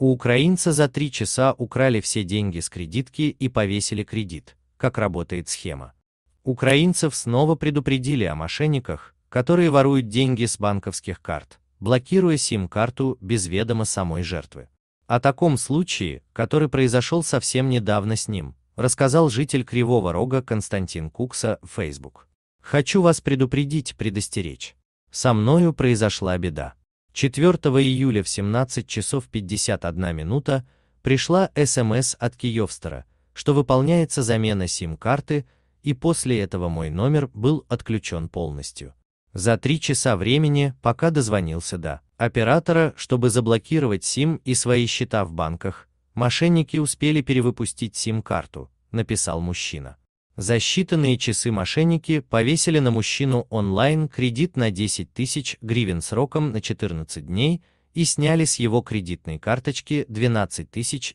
У украинца за три часа украли все деньги с кредитки и повесили кредит. Как работает схема? Украинцев снова предупредили о мошенниках, которые воруют деньги с банковских карт, блокируя сим-карту без ведома самой жертвы. О таком случае, который произошел совсем недавно с ним, рассказал житель Кривого Рога Константин Кукса в Facebook. «Хочу вас предупредить, предостеречь. Со мною произошла беда. 4 июля в 17 часов 51 минута пришла СМС от Киевстера, что выполняется замена сим-карты, и после этого мой номер был отключен полностью. За три часа времени, пока дозвонился до оператора, чтобы заблокировать сим и свои счета в банках, мошенники успели перевыпустить сим-карту, написал мужчина. За считанные часы мошенники повесили на мужчину онлайн кредит на 10 тысяч гривен сроком на 14 дней и сняли с его кредитной карточки 12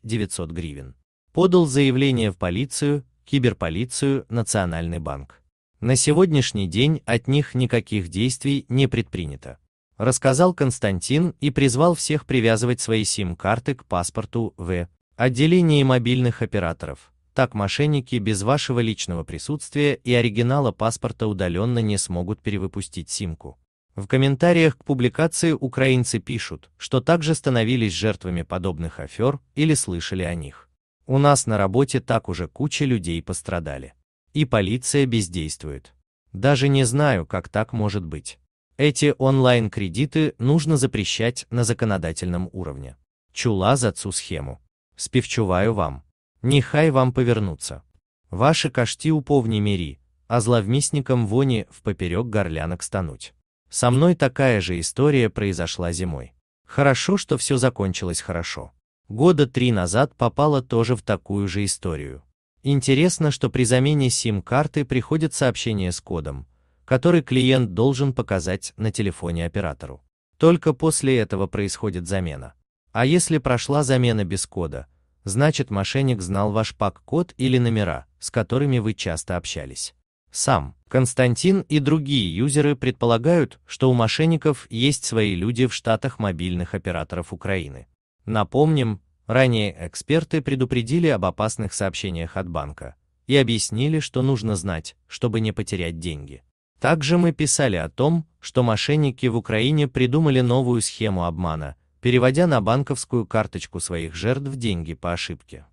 900 гривен. Подал заявление в полицию, киберполицию, Национальный банк. На сегодняшний день от них никаких действий не предпринято. Рассказал Константин и призвал всех привязывать свои сим-карты к паспорту в отделении мобильных операторов. Так мошенники без вашего личного присутствия и оригинала паспорта удаленно не смогут перевыпустить симку. В комментариях к публикации украинцы пишут, что также становились жертвами подобных афер или слышали о них. У нас на работе так уже куча людей пострадали. И полиция бездействует. Даже не знаю, как так может быть. Эти онлайн-кредиты нужно запрещать на законодательном уровне. Чула за цу схему. Спевчуваю вам. Нехай вам повернуться. Ваши кошти уповни мери, а зловмисникам вони в поперек горлянок стануть. Со мной такая же история произошла зимой. Хорошо, что все закончилось хорошо. Года три назад попала тоже в такую же историю. Интересно, что при замене сим-карты приходит сообщение с кодом, который клиент должен показать на телефоне оператору. Только после этого происходит замена. А если прошла замена без кода, значит мошенник знал ваш пак-код или номера, с которыми вы часто общались. Сам Константин и другие юзеры предполагают, что у мошенников есть свои люди в штатах мобильных операторов Украины. Напомним, ранее эксперты предупредили об опасных сообщениях от банка и объяснили, что нужно знать, чтобы не потерять деньги. Также мы писали о том, что мошенники в Украине придумали новую схему обмана – переводя на банковскую карточку своих жертв деньги по ошибке.